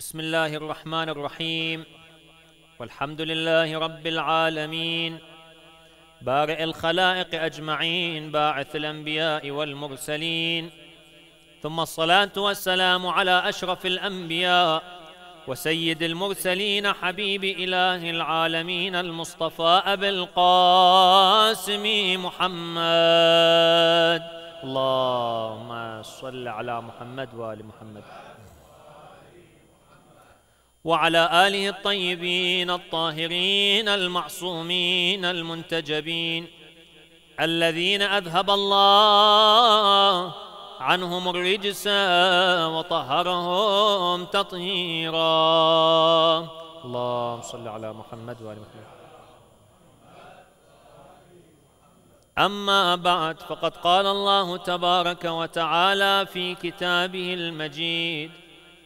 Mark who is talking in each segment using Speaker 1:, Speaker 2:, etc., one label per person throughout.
Speaker 1: بسم الله الرحمن الرحيم والحمد لله رب العالمين بارئ الخلائق أجمعين باعث الأنبياء والمرسلين ثم الصلاة والسلام على أشرف الأنبياء وسيد المرسلين حبيب إله العالمين المصطفى أبي القاسم محمد اللهم صل على محمد وآل محمد وعلى آله الطيبين الطاهرين المعصومين المنتجبين الذين أذهب الله عنهم الرجس وطهرهم تطهيرا اللهم صل على محمد وآل محمد أما بعد فقد قال الله تبارك وتعالى في كتابه المجيد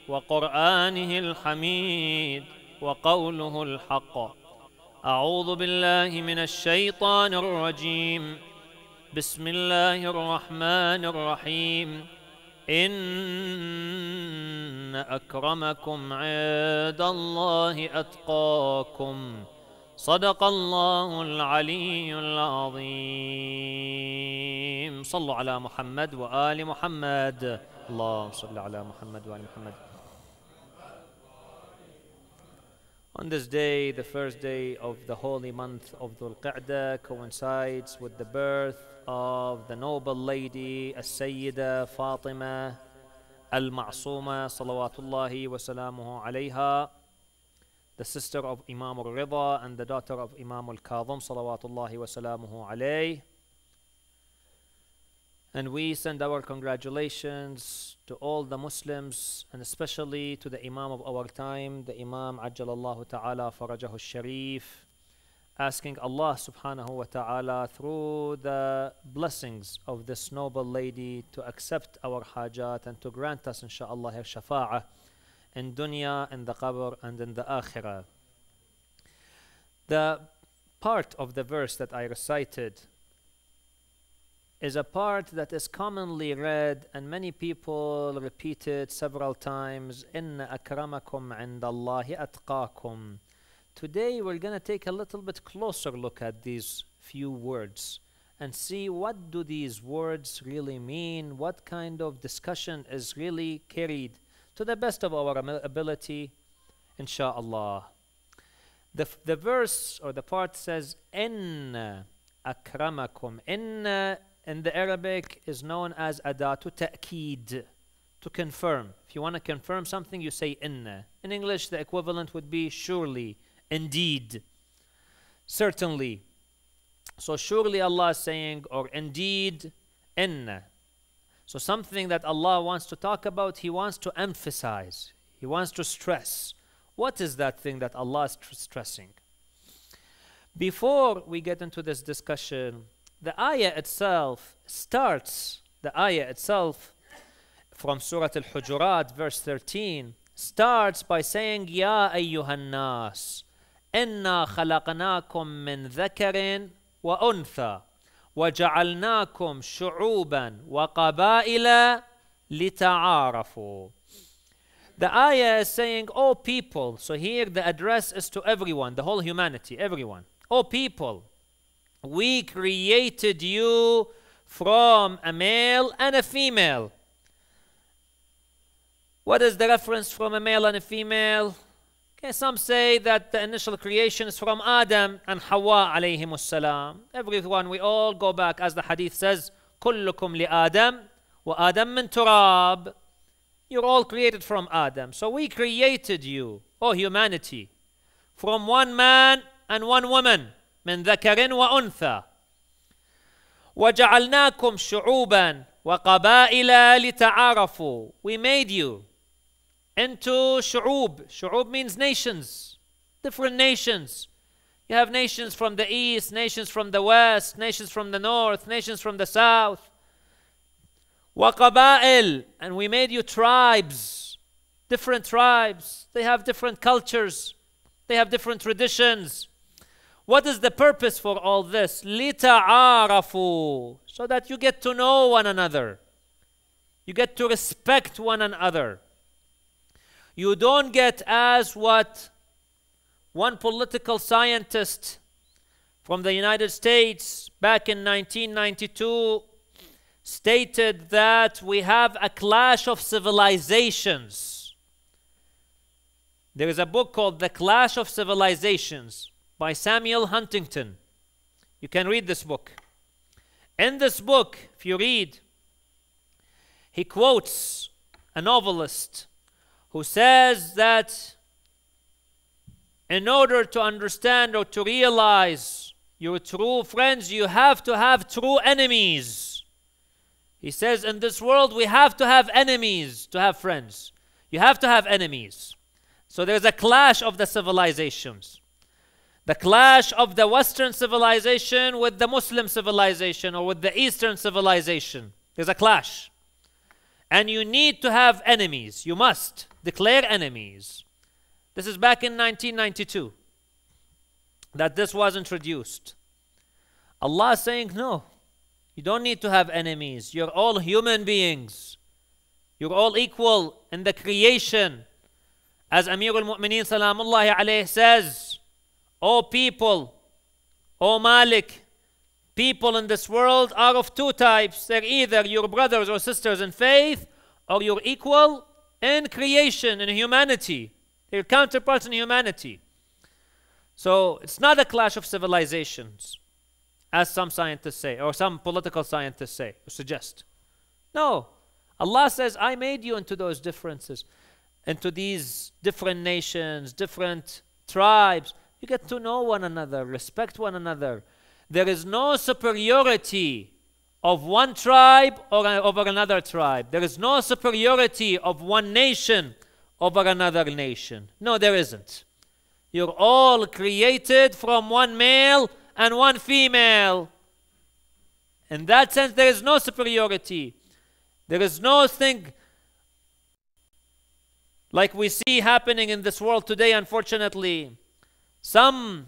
Speaker 1: وقرآنه الحميد وقوله الحق أعوذ بالله من الشيطان الرجيم بسم الله الرحمن الرحيم إن أكرمكم عند الله أتقاكم صدق الله العلي العظيم صلوا على محمد وآل محمد اللهم صل على محمد وآل محمد On this day, the first day of the holy month of Dhul Qa'dah coincides with the birth of the noble lady, As-Sayyida Fatima Al-Ma'suma, salawatullahi wa salamuhu alayha, the sister of Imam al-Rida and the daughter of Imam al-Kadhim, salawatullahi wa salamuhu alayh. And we send our congratulations to all the Muslims and especially to the Imam of our time, the Imam Ajjalallahu Ta'ala Farajahu Sharif, asking Allah Subhanahu wa Ta'ala through the blessings of this noble lady to accept our hajat and to grant us inshaAllah her shafa'ah in dunya, in the qabr, and in the akhirah. The part of the verse that I recited is a part that is commonly read and many people repeat it several times in akramakum and Allahi atqakum today we're going to take a little bit closer look at these few words and see what do these words really mean what kind of discussion is really carried to the best of our ability inshallah the, the verse or the part says in akramakum in in the Arabic is known as adatu ta'kid, to confirm. If you want to confirm something, you say inna. In English, the equivalent would be surely, indeed, certainly. So surely Allah is saying, or indeed, inna. So something that Allah wants to talk about, He wants to emphasize. He wants to stress. What is that thing that Allah is stressing? Before we get into this discussion, the ayah itself starts, the ayah itself from Surah Al-Hujurat, verse 13, starts by saying, Ya ayyuhan nas, inna khalaqnakum min dhakarin wa untha, wa شعوبا وقبائل lita'arafu the ayah is saying, "Oh people, so here the address is to everyone, the whole humanity, everyone. Oh people, we created you from a male and a female. What is the reference from a male and a female? Okay, some say that the initial creation is from Adam and Hawa alayhi salam. Everyone, we all go back as the hadith says, كلكم لآدم وآدم من تراب. You're all created from Adam. So we created you, oh humanity, from one man and one woman. من ذكر وانثى وجعلناكم شعوبا وقبائل لتعارفوا we made you into شعوب شعوب means nations different nations you have nations from the east nations from the west nations from the north nations from the south وقبائل and we made you tribes different tribes they have different cultures they have different traditions what is the purpose for all this? لِتَعَارَفُوا So that you get to know one another. You get to respect one another. You don't get as what one political scientist from the United States back in 1992 stated that we have a clash of civilizations. There is a book called The Clash of Civilizations by Samuel Huntington. You can read this book. In this book, if you read, he quotes a novelist who says that in order to understand or to realize your true friends, you have to have true enemies. He says, in this world, we have to have enemies to have friends. You have to have enemies. So there's a clash of the civilizations. The clash of the Western civilization with the Muslim civilization or with the Eastern civilization. There's a clash. And you need to have enemies. You must declare enemies. This is back in 1992 that this was introduced. Allah is saying, no, you don't need to have enemies. You're all human beings. You're all equal in the creation. As Amir al Mu'mineen Salamullahi alayhi says, O people, O Malik, people in this world are of two types. They're either your brothers or sisters in faith, or your equal in creation, in humanity. They're counterparts in humanity. So it's not a clash of civilizations, as some scientists say, or some political scientists say, or suggest. No. Allah says, I made you into those differences, into these different nations, different tribes. You get to know one another, respect one another. There is no superiority of one tribe or over another tribe. There is no superiority of one nation over another nation. No, there isn't. You're all created from one male and one female. In that sense, there is no superiority. There is no thing like we see happening in this world today, unfortunately. Some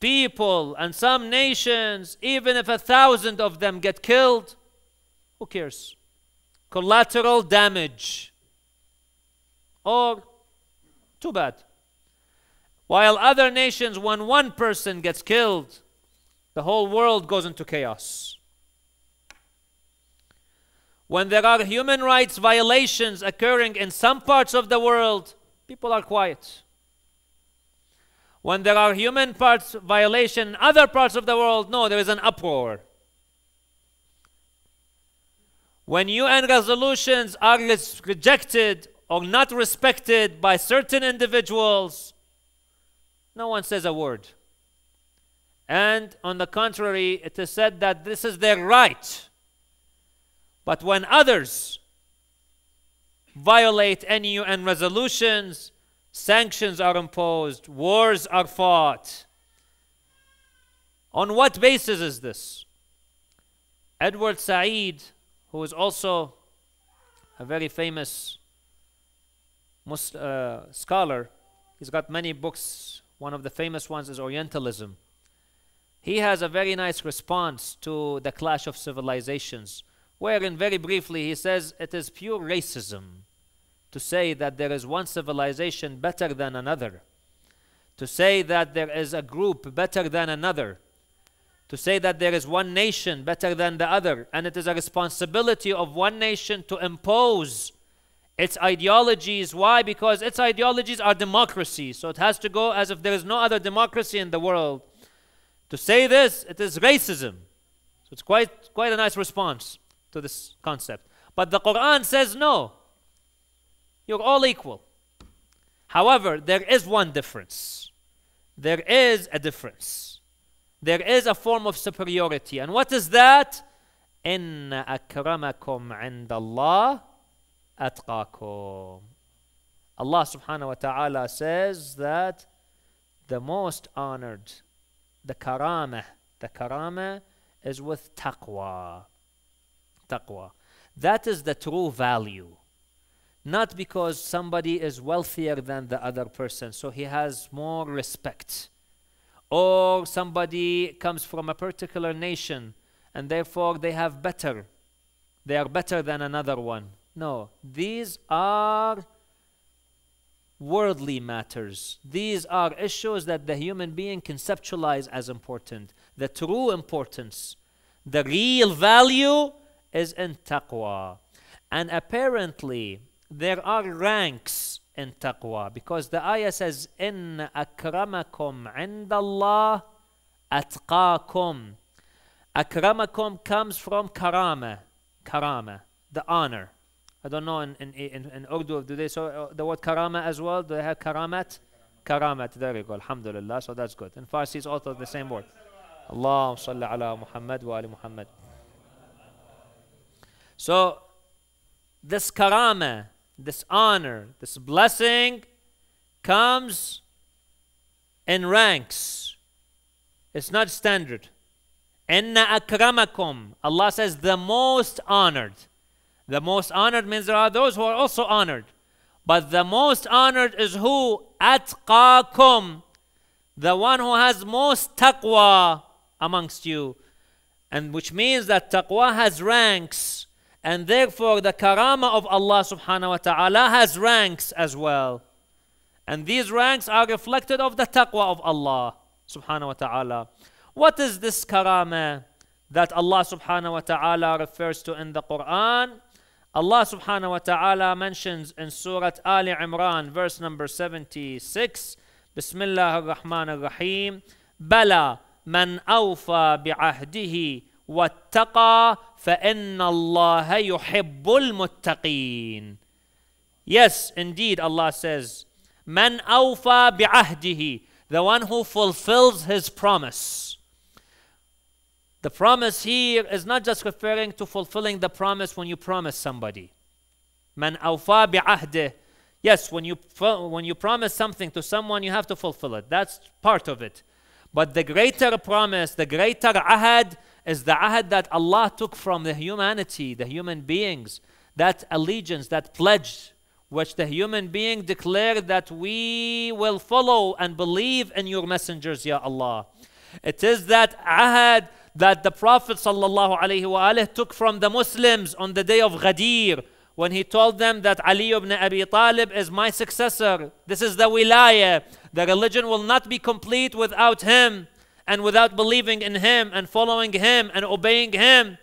Speaker 1: people and some nations, even if a thousand of them get killed, who cares? Collateral damage. Or, too bad. While other nations, when one person gets killed, the whole world goes into chaos. When there are human rights violations occurring in some parts of the world, people are quiet. When there are human parts violation, other parts of the world, no, there is an uproar. When UN resolutions are rejected or not respected by certain individuals, no one says a word. And on the contrary, it is said that this is their right. But when others violate any UN resolutions, sanctions are imposed, wars are fought. On what basis is this? Edward Said, who is also a very famous uh, scholar, he's got many books. One of the famous ones is Orientalism. He has a very nice response to the clash of civilizations, wherein, very briefly, he says it is pure racism to say that there is one civilization better than another, to say that there is a group better than another, to say that there is one nation better than the other, and it is a responsibility of one nation to impose its ideologies. Why? Because its ideologies are democracy, so it has to go as if there is no other democracy in the world. To say this, it is racism. So it's quite, quite a nice response to this concept. But the Quran says no. You're all equal. However, there is one difference. There is a difference. There is a form of superiority. And what is that? In أكرمكم عند Allah atqakum. Allah subhanahu wa ta'ala says that the most honored, the karama, the karama is with taqwa. Taqwa. That is the true value not because somebody is wealthier than the other person, so he has more respect. Or somebody comes from a particular nation and therefore they have better, they are better than another one. No, these are worldly matters. These are issues that the human being conceptualize as important. The true importance, the real value is in taqwa. And apparently, there are ranks in taqwa because the ayah says, in akramakum Allah atqakum." Akramakum comes from karama, karama, the honor. I don't know in, in, in, in Urdu, do they so uh, the word karama as well? Do they have karamat? Karamat, there you go, alhamdulillah, so that's good. In Farsi is also the same word. Allah salli ala Muhammad wa ali Muhammad. So this karama, this honor, this blessing comes in ranks. It's not standard. Inna akramakum. Allah says the most honored. The most honored means there are those who are also honored. But the most honored is who? Atqakum. The one who has most taqwa amongst you. And which means that taqwa has ranks. And therefore, the karama of Allah subhanahu wa ta'ala has ranks as well. And these ranks are reflected of the taqwa of Allah subhanahu wa ta'ala. What is this karama that Allah subhanahu wa ta'ala refers to in the Quran? Allah subhanahu wa ta'ala mentions in Surah Al Imran, verse number 76, Bismillah ar-Rahman ar-Rahim, Bala man awfa bi'ahdihi wattaqa فَإِنَّ اللَّهَ يُحِبُّ الْمُتَّقِينَ Yes, indeed, Allah says, مَنْ أَوْفَى بِعَهْدِهِ The one who fulfills his promise. The promise here is not just referring to fulfilling the promise when you promise somebody. Man awfa بعهدهِ Yes, when you, when you promise something to someone, you have to fulfill it. That's part of it. But the greater promise, the greater ahad, is the Ahad that Allah took from the humanity, the human beings, that allegiance, that pledge, which the human being declared that we will follow and believe in your messengers, Ya Allah. It is that Ahad that the Prophet took from the Muslims on the day of Ghadir when he told them that Ali ibn Abi Talib is my successor. This is the wilayah. The religion will not be complete without him and without believing in him and following him and obeying him.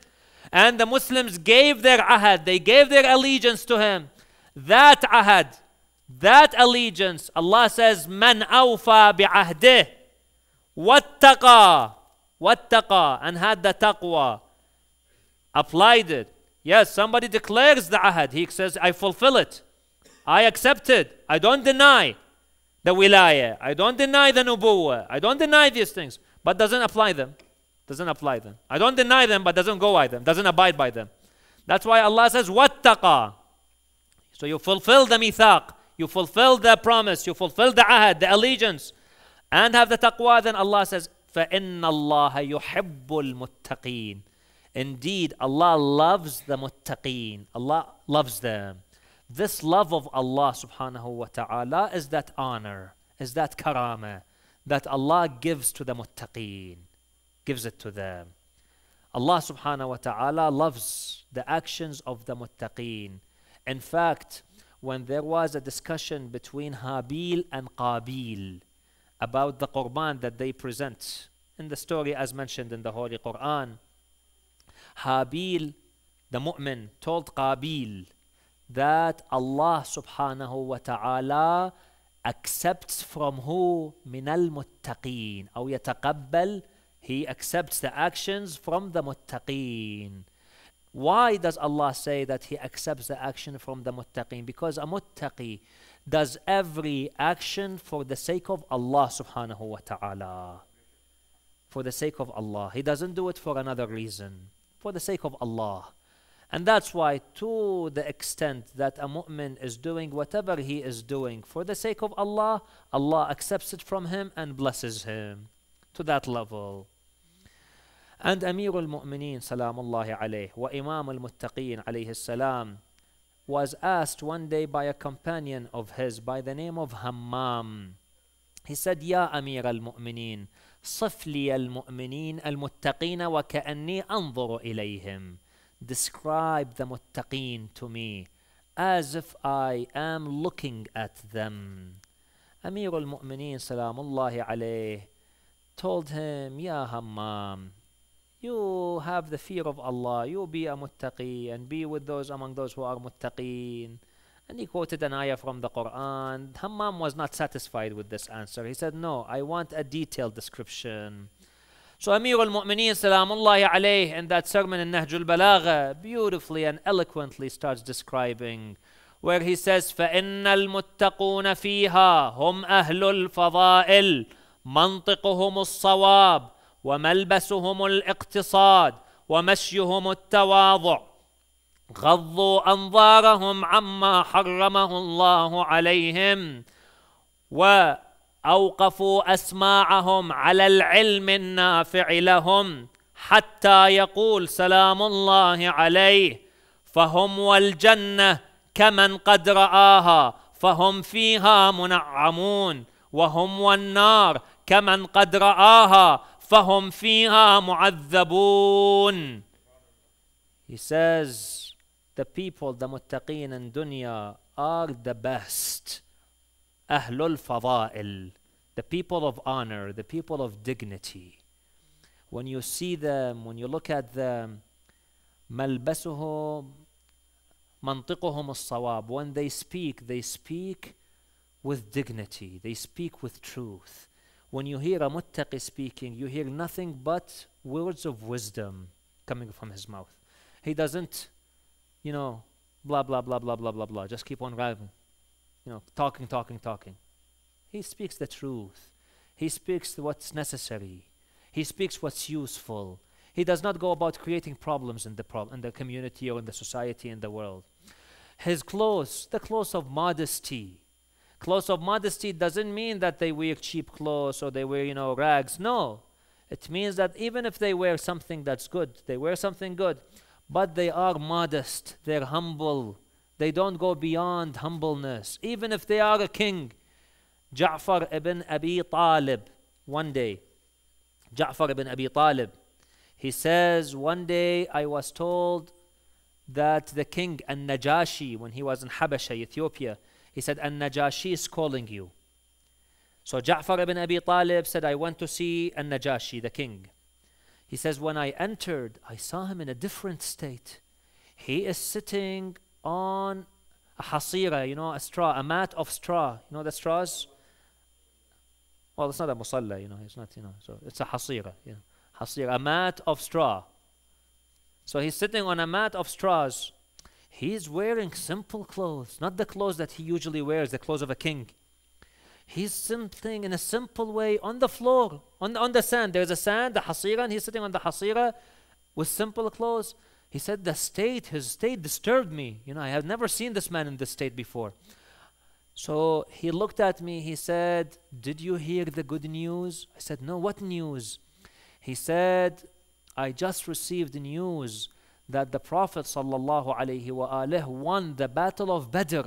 Speaker 1: And the Muslims gave their ahad, they gave their allegiance to him. That ahad, that allegiance, Allah says, Man awfa taka, wattaqa, wattaqa, and had the taqwa, applied it. Yes, somebody declares the ahad, he says, I fulfill it. I accept it. I don't deny the wilayah. I don't deny the nubuwah. I don't deny these things but doesn't apply them. Doesn't apply them. I don't deny them, but doesn't go by them, doesn't abide by them. That's why Allah says, what Wattaqa. So you fulfill the mithaq, you fulfill the promise, you fulfill the ahad, the allegiance, and have the taqwa, then Allah says, فَإِنَّ اللَّهَ يُحِبُّ الْمُتَّقِينَ Indeed, Allah loves the muttaqeen. Allah loves them. This love of Allah subhanahu wa ta'ala is that honor, is that karama, that Allah gives to the muttaqeen, gives it to them. Allah subhanahu wa ta'ala loves the actions of the muttaqeen. In fact, when there was a discussion between Habil and Qabil about the Qurban that they present in the story as mentioned in the Holy Quran, Habil, the mu'min, told Qabil that Allah subhanahu wa ta'ala accepts from who من المتقين أو يتقبل he accepts the actions from the متقين. why does Allah say that he accepts the action from the متقين? because a muttaqi does every action for the sake of Allah subhanahu wa ta'ala for the sake of Allah he doesn't do it for another reason for the sake of Allah and that's why, to the extent that a mu'min is doing whatever he is doing for the sake of Allah, Allah accepts it from him and blesses him to that level. And Amir al Mu'mineen, salamullahi alayh, wa Imam al Muttaqeen, alayhi salam, was asked one day by a companion of his by the name of Hammam. He said, Ya Amir al Mu'mineen, صف لي المؤمنين المتقين وكأني أنظر إليهم. Describe the muttaqeen to me as if I am looking at them. Amir al-Mu'mineen salamullahi alayh told him, Ya Hammam, you have the fear of Allah, you be a muttaqi and be with those among those who are muttaqeen. And he quoted an ayah from the Quran. Hammam was not satisfied with this answer. He said, No, I want a detailed description. So Amir al-Mu'mineen salam Allah alayh in that sermon in Nahj al-Balagha beautifully and eloquently starts describing where he says فَإِنَّ الْمُتَّقُونَ فِيهَا هُمْ أَهْلُ الْفَضَائِلِ منطقهم الصواب وملبسهم الاقتصاد ومشيهم التواضع غضوا أنظارهم عما حرمه الله عليهم و اوقفوا اسماعهم على العلم النافع لهم حتى يقول سلام الله عليه فهم والجنه كمن قد راها فهم فيها منعمون وهم والنار كمن قد راها فهم فيها معذبون He says the people the muttaqeen in dunya are the best أهل الفضائل, the people of honor, the people of dignity. When you see them, when you look at them, ملبسهم منطقهم الصواب when they speak they speak with dignity they speak with truth when you hear a muttaqi speaking you hear nothing but words of wisdom coming from his mouth he doesn't you know blah blah blah blah blah blah blah just keep on rhyming you know, talking, talking, talking. He speaks the truth. He speaks what's necessary. He speaks what's useful. He does not go about creating problems in the, prob- in the community or in the society, in the world. His clothes, the clothes of modesty. Clothes of modesty doesn't mean that they wear cheap clothes or they wear, you know, rags. No. It means that even if they wear something that's good, they wear something good, but they are modest, they're humble, they don't go beyond humbleness. Even if they are a king, Ja'far ibn Abi Talib, one day, Ja'far ibn Abi Talib, he says, One day I was told that the king An Najashi, when he was in Habasha, Ethiopia, he said, An Najashi is calling you. So Ja'far ibn Abi Talib said, I went to see An Najashi, the king. He says, When I entered, I saw him in a different state. He is sitting on a hasira, you know, a straw, a mat of straw. You know the straws? Well, it's not a musalla, you know, it's not, you know, so it's a hasira, you know, hasira, a mat of straw. So he's sitting on a mat of straws. He's wearing simple clothes, not the clothes that he usually wears, the clothes of a king. He's sitting in a simple way on the floor, on the, on the sand. There's a sand, the hasira, and he's sitting on the hasira with simple clothes. He said, The state, his state disturbed me. You know, I have never seen this man in this state before. So he looked at me, he said, Did you hear the good news? I said, No, what news? He said, I just received news that the Prophet sallallahu alaihi wasallam won the Battle of Badr.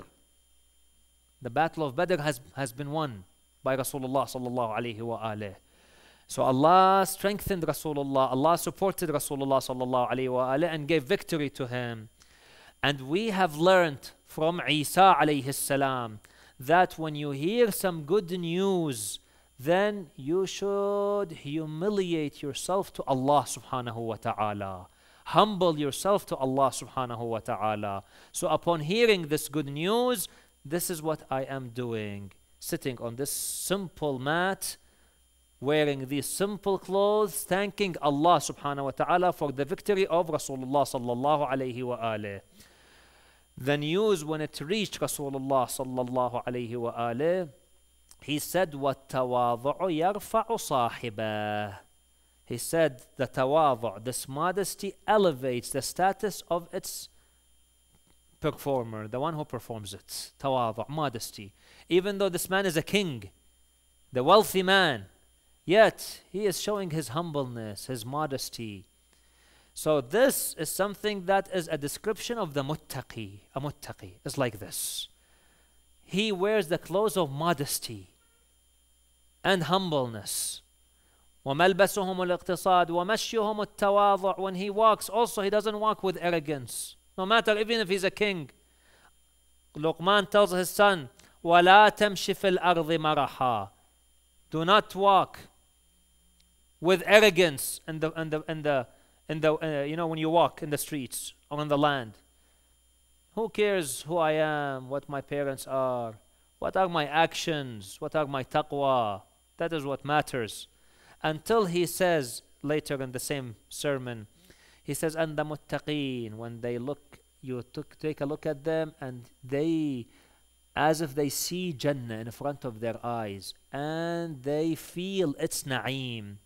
Speaker 1: The Battle of Badr has, has been won by Rasulullah sallallahu alaihi wa so Allah strengthened Rasulullah, Allah supported Rasulullah sallallahu alayhi wa and gave victory to him. And we have learned from Isa alayhi salam that when you hear some good news, then you should humiliate yourself to Allah subhanahu wa ta'ala. Humble yourself to Allah subhanahu wa ta'ala. So upon hearing this good news, this is what I am doing. Sitting on this simple mat, wearing these simple clothes, thanking Allah subhanahu wa ta'ala for the victory of Rasulullah sallallahu alayhi wa alayhi. The news when it reached Rasulullah sallallahu alayhi wa alayhi, he said, وَالتَّوَاضُعُ يَرْفَعُ صَاحِبَهُ He said, the tawadhu, this modesty elevates the status of its performer, the one who performs it. Tawadhu, modesty. Even though this man is a king, the wealthy man, Yet he is showing his humbleness, his modesty. So this is something that is a description of the muttaqi. A muttaqi is like this. He wears the clothes of modesty and humbleness. وملبسهم الاقتصاد ومشيهم التواضع when he walks also he doesn't walk with arrogance no matter even if he's a king Luqman tells his son ولا تمشي في الأرض مرحا do not walk with arrogance in the, in the, in the, in the uh, you know, when you walk in the streets or on the land. Who cares who I am, what my parents are, what are my actions, what are my taqwa? That is what matters. Until he says later in the same sermon, he says, and the muttaqeen, when they look, you took, take a look at them and they, as if they see Jannah in front of their eyes and they feel its na'im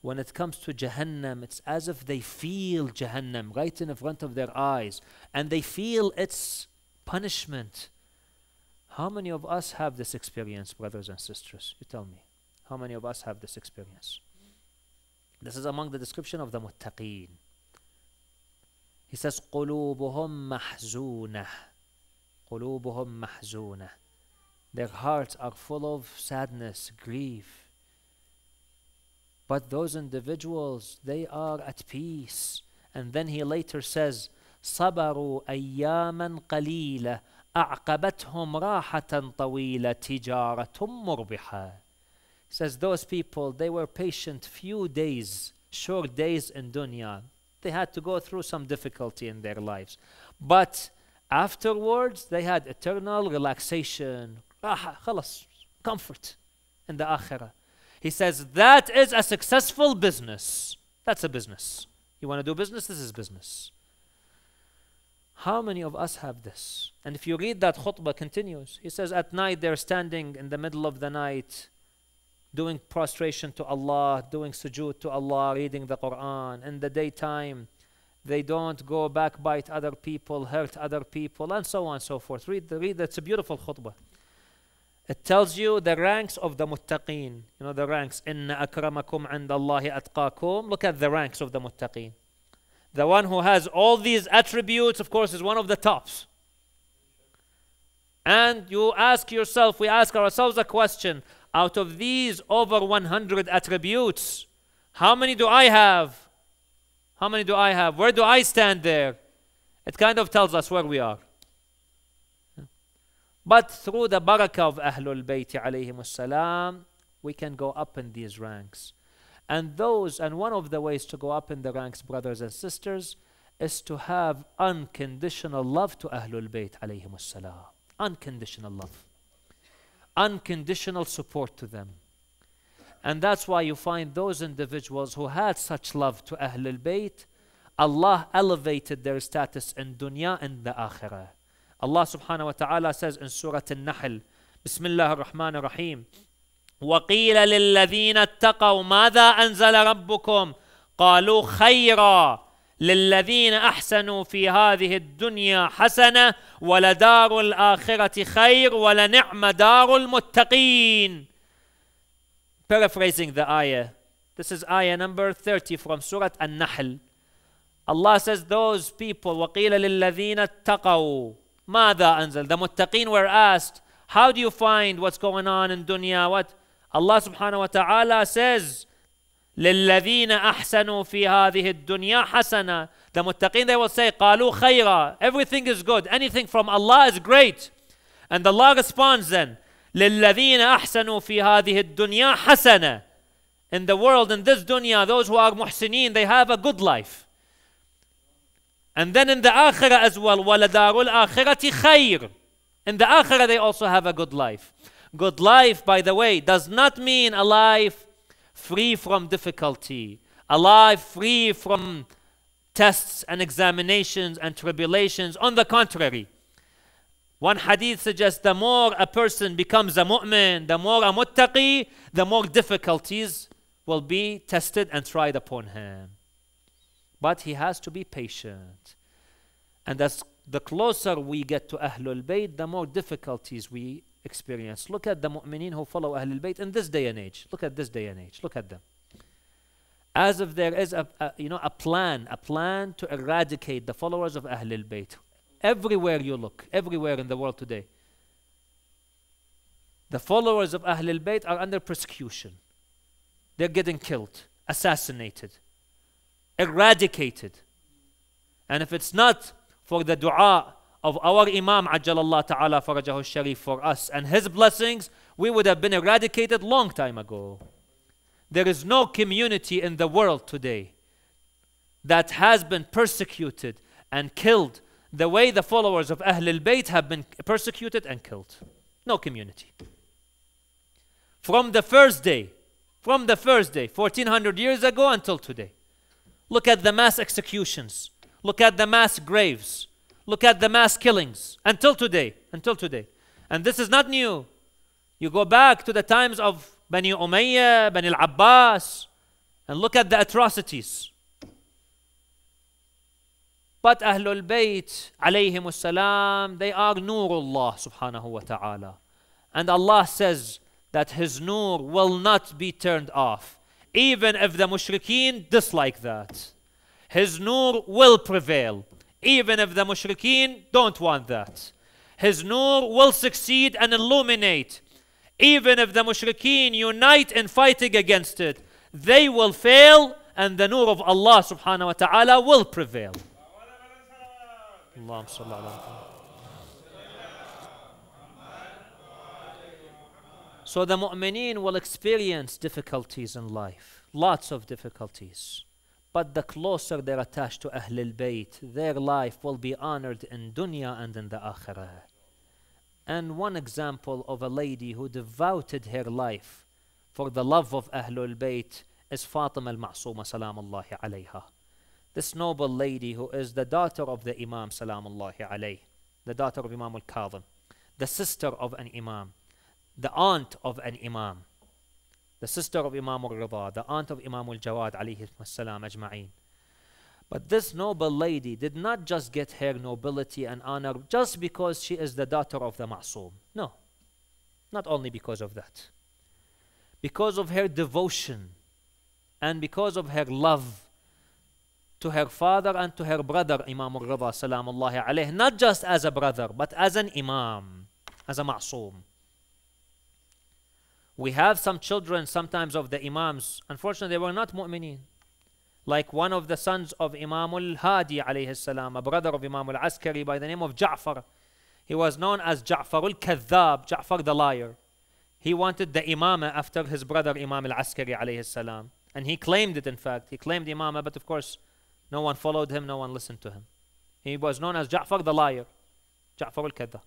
Speaker 1: when it comes to Jahannam, it's as if they feel Jahannam right in front of their eyes and they feel its punishment. How many of us have this experience, brothers and sisters? You tell me. How many of us have this experience? This is among the description of the muttaqeen. He says, قلوبهم محزونة قلوبهم محزونة Their hearts are full of sadness, grief, but those individuals, they are at peace. And then he later says, صبروا أياما قليلة أعقبتهم راحة طويلة تجارة مربحة. He says those people, they were patient few days, short days in dunya. They had to go through some difficulty in their lives. But afterwards, they had eternal relaxation, راحة, خلاص, comfort in the akhirah. He says, that is a successful business. That's a business. You want to do business? This is business. How many of us have this? And if you read that khutbah continues, he says, at night they're standing in the middle of the night doing prostration to Allah, doing sujood to Allah, reading the Quran. In the daytime, they don't go backbite other people, hurt other people, and so on and so forth. Read, the, read, it's a beautiful khutbah. It tells you the ranks of the muttaqeen. You know the ranks. Inna akramakum Allahi atqakum. Look at the ranks of the muttaqeen. The one who has all these attributes, of course, is one of the tops. And you ask yourself, we ask ourselves a question out of these over 100 attributes, how many do I have? How many do I have? Where do I stand there? It kind of tells us where we are. But through the barakah of Ahlul Bayt alayhim salam, we can go up in these ranks. And those, and one of the ways to go up in the ranks, brothers and sisters, is to have unconditional love to Ahlul Bayt alayhim salam. Unconditional love. Unconditional support to them. And that's why you find those individuals who had such love to Ahlul Bayt, Allah elevated their status in dunya and the akhirah. Allah subhanahu wa ta'ala says in Surah al nahl Bismillah ar-Rahman ar-Rahim, وقيل للذين اتقوا ماذا أنزل ربكم قالوا خيرا للذين احسنوا في هذه الدنيا حسنه ولدار الاخره خير ولنعم دار المتقين. Paraphrasing the ayah. This is ayah number 30 from Surah An-Nahl. Allah says those people وقيل للذين اتقوا ماذا أنزل? The muttaqeen were asked, how do you find what's going on in dunya? What? Allah subhanahu wa ta'ala says, للذين أحسنوا في هذه الدنيا حسنة The muttaqeen they will say قالوا خيرا Everything is good Anything from Allah is great And Allah responds then للذين أحسنوا في هذه الدنيا حسنة In the world in this dunya those who are muhsineen they have a good life and then in the akhirah as well, وَلَدَارُ الْآخِرَةِ خَيْرٌ In the akhirah they also have a good life. Good life, by the way, does not mean a life free from difficulty, a life free from tests and examinations and tribulations. On the contrary, one hadith suggests the more a person becomes a mu'min, the more a muttaqi, the more difficulties will be tested and tried upon him. But he has to be patient. And as the closer we get to Ahlul Bayt, the more difficulties we experience. Look at the mu'mineen who follow Ahlul Bayt in this day and age. Look at this day and age. Look at them. As if there is a, a you know a plan, a plan to eradicate the followers of Ahlul Bayt. Everywhere you look, everywhere in the world today, the followers of Ahlul Bayt are under persecution. They're getting killed, assassinated eradicated. And if it's not for the dua of our Imam Ajallah Ta'ala Farajahu Sharif for us and his blessings, we would have been eradicated long time ago. There is no community in the world today that has been persecuted and killed the way the followers of Ahlul Bayt have been persecuted and killed. No community. From the first day, from the first day, 1400 years ago until today. Look at the mass executions. Look at the mass graves. Look at the mass killings until today. Until today. And this is not new. You go back to the times of Bani Umayyah, Bani al-Abbas, and look at the atrocities. But Ahlul Bayt, alayhim salam, they are Nurullah subhanahu wa ta'ala. And Allah says that His Nur will not be turned off even if the mushrikeen dislike that. His nur will prevail, even if the mushrikeen don't want that. His nur will succeed and illuminate, even if the mushrikeen unite in fighting against it. They will fail, and the nur of Allah subhanahu wa ta'ala will prevail. Allahumma salli ala So the mu'mineen will experience difficulties in life, lots of difficulties. But the closer they're attached to Ahlul Bayt, their life will be honored in dunya and in the akhirah. And one example of a lady who devoted her life for the love of Ahlul Bayt is Fatima al-Ma'suma salamullahi alayha. This noble lady who is the daughter of the Imam salamullahi alayhi, the daughter of Imam al-Kadhim, the sister of an Imam the aunt of an imam, the sister of Imam al-Rida, the aunt of Imam al-Jawad alayhi salam ajma'in. But this noble lady did not just get her nobility and honor just because she is the daughter of the Ma'soom. No, not only because of that. Because of her devotion and because of her love to her father and to her brother Imam al-Rida salamullahi alayhi, not just as a brother but as an imam, as a Ma'soom. We have some children sometimes of the Imams. Unfortunately, they were not mu'mineen. Like one of the sons of Imam al-Hadi alayhi salam, a brother of Imam al-Askari by the name of Ja'far. He was known as Ja'far al-Kadhab, Ja'far the liar. He wanted the imama after his brother Imam al-Askari alayhi salam. And he claimed it in fact. He claimed imama, but of course no one followed him, no one listened to him. He was known as Ja'far the liar, Ja'far al-Kadhab.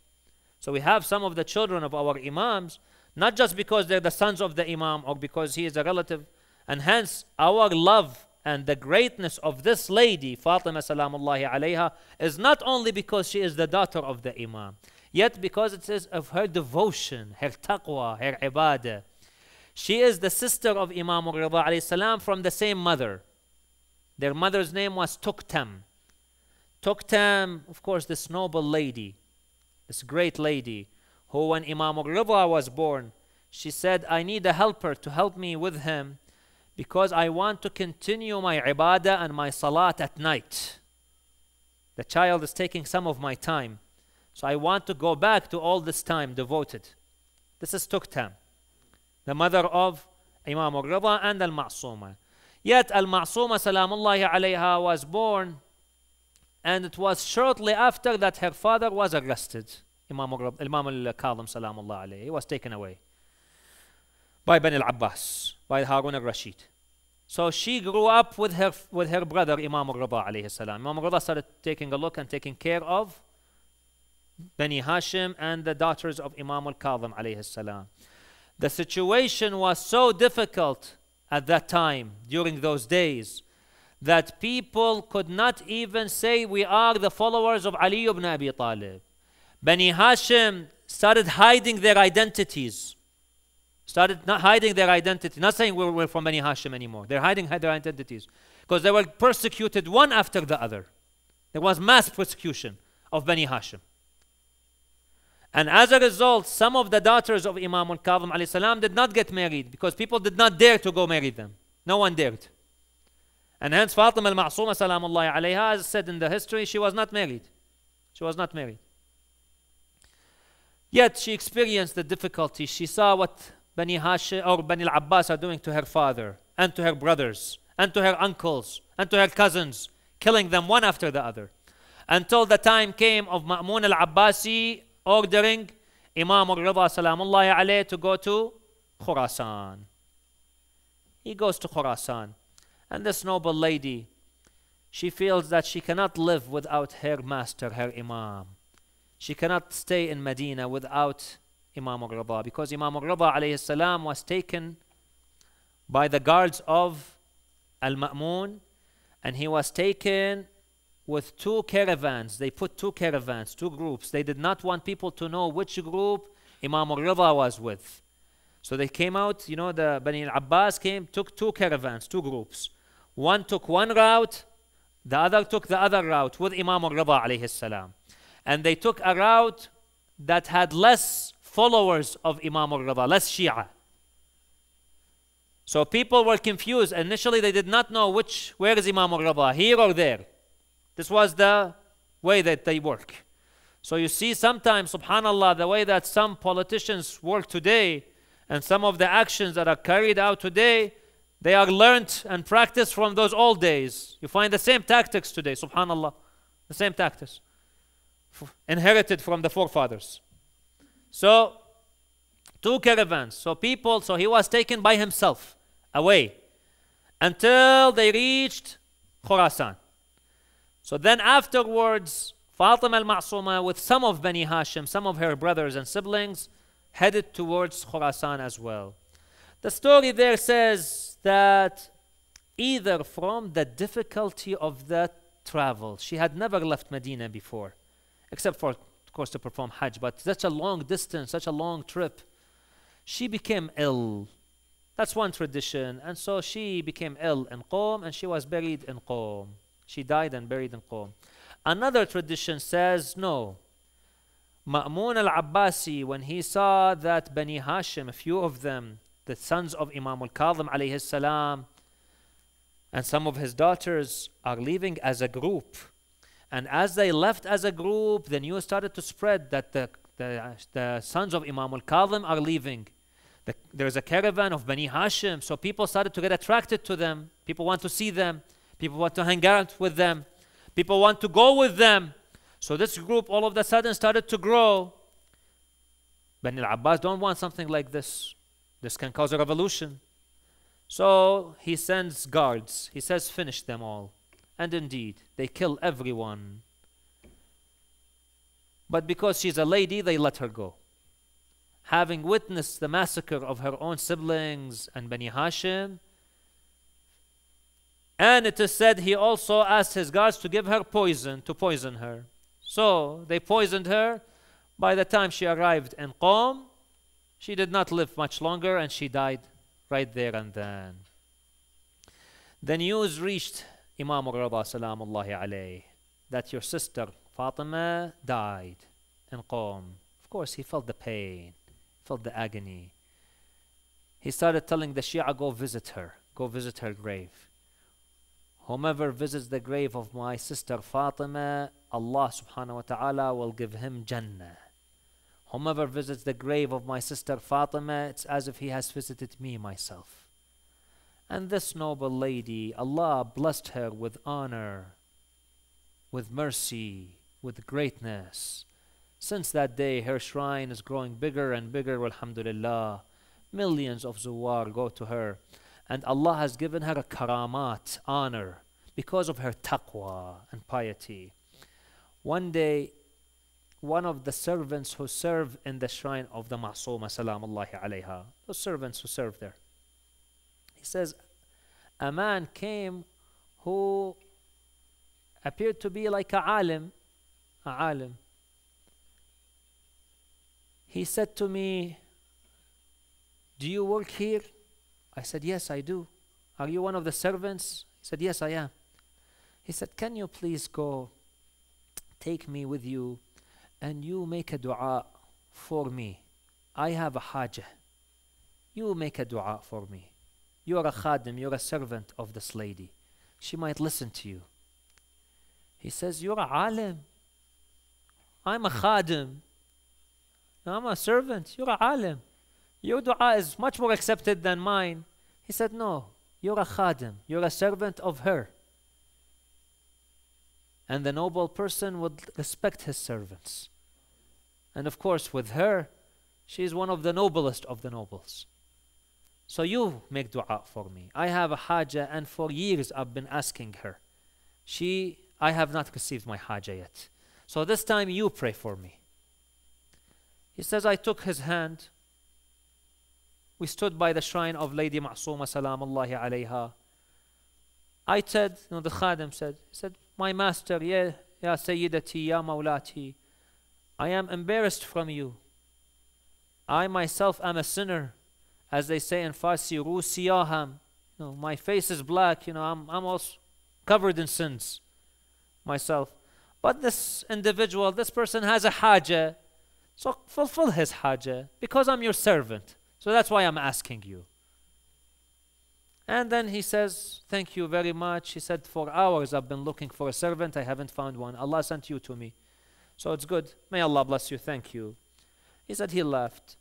Speaker 1: So we have some of the children of our imams not just because they're the sons of the Imam or because he is a relative. And hence, our love and the greatness of this lady, Fatima Salamullahi alayha, is not only because she is the daughter of the Imam, yet because it says of her devotion, her taqwa, her ibadah. She is the sister of Imam Rida alayhi salam from the same mother. Their mother's name was Tuktam. Tuktam, of course, this noble lady, this great lady, who when Imam Riba was born, she said, I need a helper to help me with him because I want to continue my ibadah and my salat at night. The child is taking some of my time. So I want to go back to all this time devoted. This is Tuktam, the mother of Imam Riba and Al-Ma'suma. Yet Al-Ma'suma salamullahi alayha was born and it was shortly after that her father was arrested. Imam, Imam al-Kadhim, salam Allah alayhi, was taken away by Bani al-Abbas, by Harun al-Rashid. So she grew up with her, with her brother, Imam al-Rida alayhi salam. Imam al-Rida started taking a look and taking care of Bani Hashim and the daughters of Imam al-Kadhim alayhi salam. The situation was so difficult at that time, during those days, that people could not even say, we are the followers of Ali ibn Abi Talib. Bani Hashim started hiding their identities. Started not hiding their identity. Not saying we're, we're from Bani Hashim anymore. They're hiding their identities because they were persecuted one after the other. There was mass persecution of Bani Hashim. And as a result, some of the daughters of Imam al-Kazim did not get married because people did not dare to go marry them. No one dared. And hence Fatima al-Ma'suma as said in the history, she was not married. She was not married. Yet she experienced the difficulty. She saw what Bani Hashim or Bani al-Abbas are doing to her father and to her brothers and to her uncles and to her cousins, killing them one after the other. Until the time came of Ma'mun al-Abbasi ordering Imam al-Rida salamullahi alayhi to go to Khurasan. He goes to Khurasan. And this noble lady, she feels that she cannot live without her master, her Imam she cannot stay in Medina without Imam al-Rida because Imam al-Rida alayhi salam was taken by the guards of Al-Ma'mun and he was taken with two caravans. They put two caravans, two groups. They did not want people to know which group Imam al-Rida was with. So they came out, you know, the Bani al-Abbas came, took two caravans, two groups. One took one route, the other took the other route with Imam al-Rida alayhi salam and they took a route that had less followers of Imam al-Rida, less Shia. So people were confused. Initially, they did not know which, where is Imam al-Rida, here or there. This was the way that they work. So you see sometimes, subhanAllah, the way that some politicians work today and some of the actions that are carried out today, they are learnt and practiced from those old days. You find the same tactics today, subhanAllah. The same tactics inherited from the forefathers. So, two caravans. So, people, so he was taken by himself away until they reached Khorasan. So, then afterwards, Fatima al Ma'suma, with some of Bani Hashim, some of her brothers and siblings, headed towards Khorasan as well. The story there says that either from the difficulty of the travel, she had never left Medina before except for, of course, to perform Hajj, but such a long distance, such a long trip. She became ill. That's one tradition. And so she became ill in Qom and she was buried in Qom. She died and buried in Qom. Another tradition says no. Ma'mun al Abbasi, when he saw that Bani Hashim, a few of them, the sons of Imam al Kadhim alayhi salam, and some of his daughters are leaving as a group and as they left as a group, the news started to spread that the, the, the sons of Imam al Kazim are leaving. The, there's a caravan of Bani Hashim, so people started to get attracted to them. People want to see them. People want to hang out with them. People want to go with them. So this group all of a sudden started to grow. Bani al-Abbas don't want something like this. This can cause a revolution. So he sends guards. He says, finish them all. And indeed, they kill everyone. But because she's a lady, they let her go. Having witnessed the massacre of her own siblings and Bani Hashim, and it is said he also asked his guards to give her poison, to poison her. So they poisoned her. By the time she arrived in Qom, she did not live much longer and she died right there and then. The news reached Imam Rida Salamullahi alayh, that your sister Fatima died in Qom. Of course, he felt the pain, felt the agony. He started telling the Shia, go visit her, go visit her grave. Whomever visits the grave of my sister Fatima, Allah subhanahu wa ta'ala will give him Jannah. Whomever visits the grave of my sister Fatima, it's as if he has visited me myself. And this noble lady, Allah blessed her with honor, with mercy, with greatness. Since that day, her shrine is growing bigger and bigger, alhamdulillah. Millions of zuwar go to her. And Allah has given her a karamat, honor, because of her taqwa and piety. One day, one of the servants who serve in the shrine of the Ma'suma, salamullahi alayha, those servants who serve there, he says, a man came who appeared to be like a alim, a alim. He said to me, do you work here? I said, yes, I do. Are you one of the servants? He said, yes, I am. He said, can you please go take me with you and you make a dua for me. I have a hajj. You make a dua for me. You are a khadim, you're a servant of this lady. She might listen to you. He says, You're a alim. I'm a khadim. I'm a servant. You're a alim. Your dua is much more accepted than mine. He said, No, you're a khadim. You're a servant of her. And the noble person would respect his servants. And of course, with her, she is one of the noblest of the nobles. So you make dua for me. I have a haja and for years I've been asking her. She, I have not received my haja yet. So this time you pray for me. He says, I took his hand. We stood by the shrine of Lady Ma'suma salamullahi alayha. I said, you know, the khadim said, he said, my master, ya Ya Sayyidati, Ya maulati, I am embarrassed from you. I myself am a sinner as they say in Farsi, Rusiyaham. You know, my face is black, you know, I'm, I'm also covered in sins myself. But this individual, this person has a haja, so fulfill his haja because I'm your servant. So that's why I'm asking you. And then he says, Thank you very much. He said, For hours I've been looking for a servant, I haven't found one. Allah sent you to me. So it's good. May Allah bless you. Thank you. He said, He left.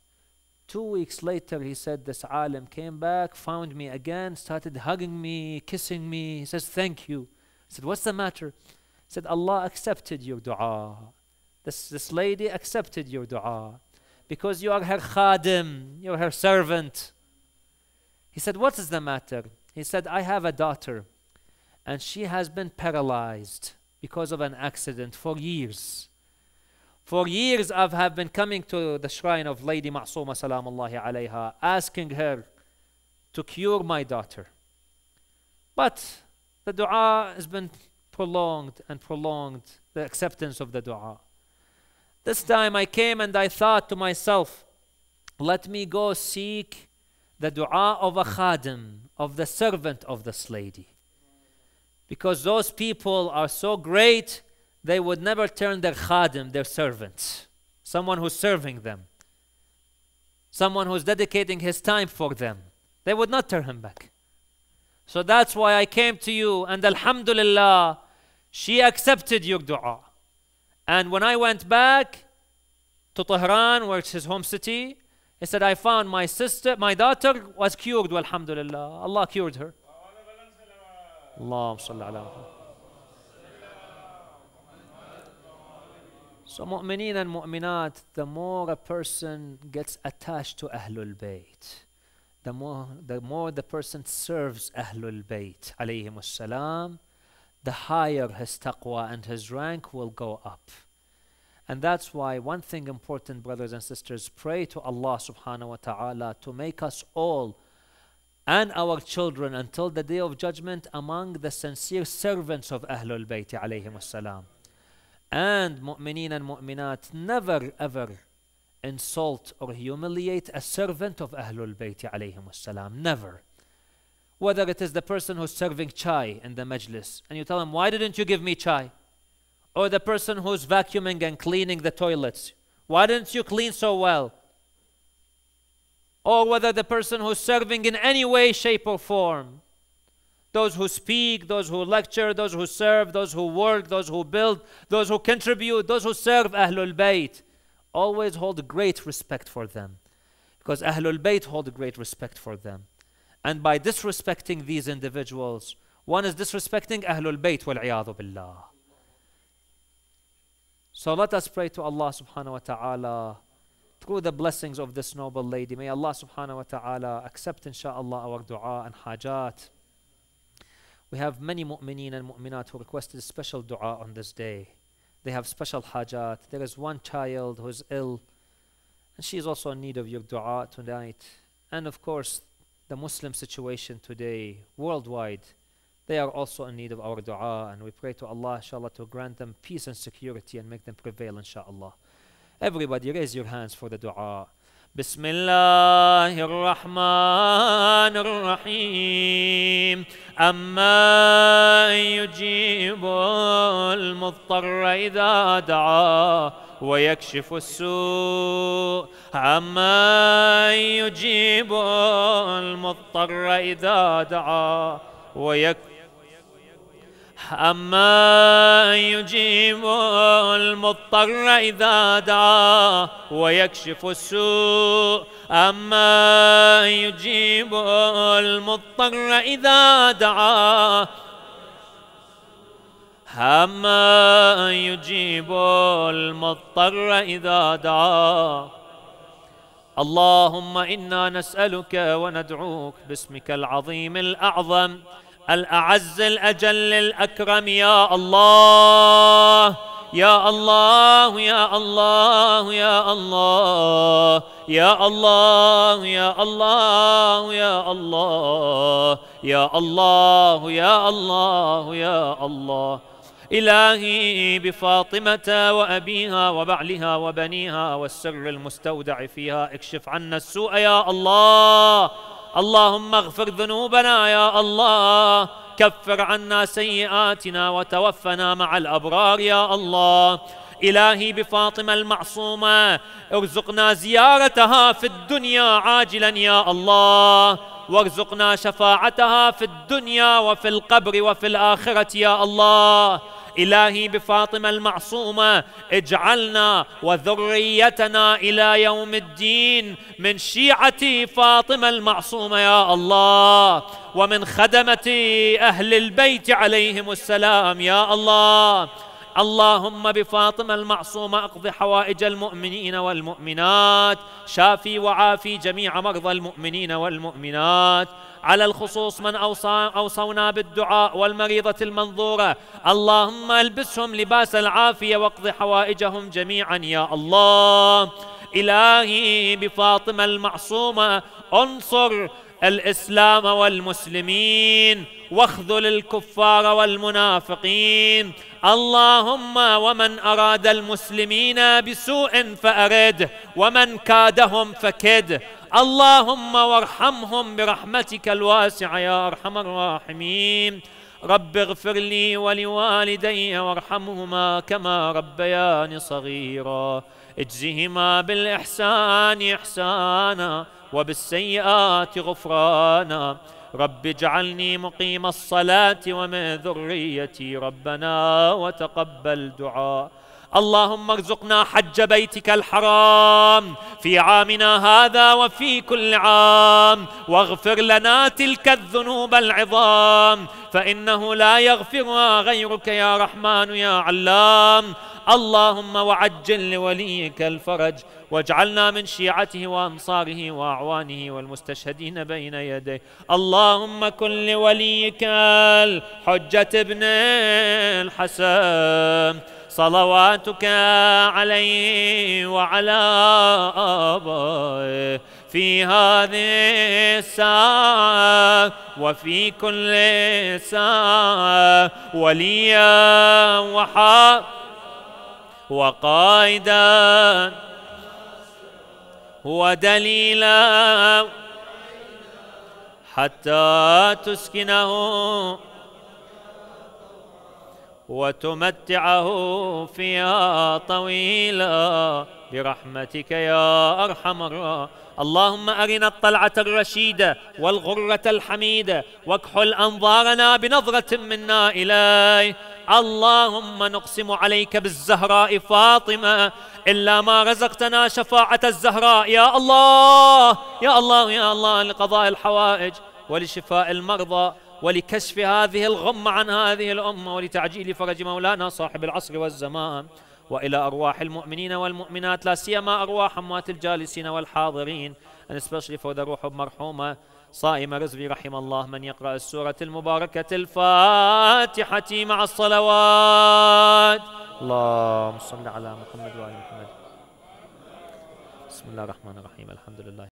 Speaker 1: Two weeks later, he said, this alim came back, found me again, started hugging me, kissing me. He says, thank you. I said, what's the matter? He said, Allah accepted your dua. This, this lady accepted your dua because you are her khadim, you're her servant. He said, what is the matter? He said, I have a daughter and she has been paralyzed because of an accident for years. For years I have been coming to the shrine of Lady Ma'suma salamullahi alayha, asking her to cure my daughter. But the dua has been prolonged and prolonged, the acceptance of the dua. This time I came and I thought to myself, let me go seek the dua of a khadim, of the servant of this lady. Because those people are so great they would never turn their khadim, their servants, someone who's serving them, someone who's dedicating his time for them. They would not turn him back. So that's why I came to you, and Alhamdulillah, she accepted your dua. And when I went back to Tehran, where it's his home city, he said, I found my sister, my daughter was cured, Alhamdulillah. Allah cured her. Allah So mu'mineen and mu'minat, the more a person gets attached to Ahlul Bayt, the more the, more the person serves Ahlul Bayt, alayhim the higher his taqwa and his rank will go up. And that's why one thing important, brothers and sisters, pray to Allah subhanahu wa ta'ala to make us all and our children until the day of judgment among the sincere servants of Ahlul Bayt alayhim salam and mu'mineen and mu'minat never ever insult or humiliate a servant of Ahlul Bayt alayhim Never. Whether it is the person who's serving chai in the majlis and you tell him, why didn't you give me chai? Or the person who's vacuuming and cleaning the toilets, why didn't you clean so well? Or whether the person who's serving in any way, shape, or form, those who speak, those who lecture, those who serve, those who work, those who build, those who contribute, those who serve Ahlul Bayt. Always hold great respect for them. Because Ahlul Bayt hold great respect for them. And by disrespecting these individuals, one is disrespecting Ahlul Bayt wal billah. So let us pray to Allah subhanahu wa ta'ala through the blessings of this noble lady. May Allah subhanahu wa ta'ala accept inshaAllah our dua and hajat. We have many mu'mineen and mu'minat who requested special dua on this day. They have special hajat. There is one child who is ill, and she is also in need of your dua tonight. And of course, the Muslim situation today, worldwide, they are also in need of our dua. And we pray to Allah, inshallah, to grant them peace and security and make them prevail, inshallah. Everybody, raise your hands for the dua. بسم الله الرحمن الرحيم أما يجيب المضطر إذا دعاه ويكشف السوء أما يجيب المضطر إذا دعاه ويكشف أما أن يجيب المضطر إذا دعاه ويكشف السوء أما أن يجيب المضطر إذا دعاه أما أن يجيب المضطر إذا دعاه اللهم إنا نسألك وندعوك باسمك العظيم الأعظم الأعز الأجل الأكرم يا الله يا الله يا الله يا الله يا الله يا الله يا الله يا الله يا الله يا الله إلهي بفاطمة وأبيها وبعلها وبنيها والسر المستودع فيها اكشف عنا السوء يا الله اللهم اغفر ذنوبنا يا الله كفر عنا سيئاتنا وتوفنا مع الأبرار يا الله إلهي بفاطمة المعصومة ارزقنا زيارتها في الدنيا عاجلا يا الله وارزقنا شفاعتها في الدنيا وفي القبر وفي الآخرة يا الله إلهي بفاطمة المعصومة اجعلنا وذريتنا إلى يوم الدين من شيعة فاطمة المعصومة يا الله ومن خدمة أهل البيت عليهم السلام يا الله اللهم بفاطمة المعصومة أقض حوائج المؤمنين والمؤمنات شافي وعافي جميع مرضى المؤمنين والمؤمنات على الخصوص من أوصى أوصونا بالدعاء والمريضة المنظورة اللهم ألبسهم لباس العافية واقض حوائجهم جميعا يا الله إلهي بفاطمة المعصومة انصر الاسلام والمسلمين واخذل الكفار والمنافقين اللهم ومن اراد المسلمين بسوء فارده ومن كادهم فكد اللهم وارحمهم برحمتك الواسعه يا ارحم الراحمين رب اغفر لي ولوالدي وارحمهما كما ربياني صغيرا اجزهما بالإحسان إحسانا وبالسيئات غفرانا رب اجعلني مقيم الصلاة ومن ذريتي ربنا وتقبل دعاء اللهم ارزقنا حج بيتك الحرام في عامنا هذا وفي كل عام واغفر لنا تلك الذنوب العظام فإنه لا يغفرها غيرك يا رحمن يا علام اللهم وعجل لوليك الفرج واجعلنا من شيعته وأنصاره وأعوانه والمستشهدين بين يديه اللهم كن لوليك الحجة ابن الحسن صلواتك عليه وعلى آبائه في هذه الساعة وفي كل ساعة وليا وحافظا وقائدا ودليلا حتى تسكنه وتمتعه فيها طويلا برحمتك يا أرحم الراحمين اللهم أرنا الطلعة الرشيدة والغرة الحميدة واكحل أنظارنا بنظرة منا إليه اللهم نقسم عليك بالزهراء فاطمة إلا ما رزقتنا شفاعة الزهراء يا الله يا الله يا الله لقضاء الحوائج ولشفاء المرضى ولكشف هذه الغمة عن هذه الأمة ولتعجيل فرج مولانا صاحب العصر والزمان وإلى أرواح المؤمنين والمؤمنات لا سيما أرواح أموات الجالسين والحاضرين and especially for the روح of marhumah صائم رزبي رحم الله من يقرأ السورة المباركة الفاتحة مع الصلوات اللهم صل على محمد وآل محمد بسم الله الرحمن الرحيم الحمد لله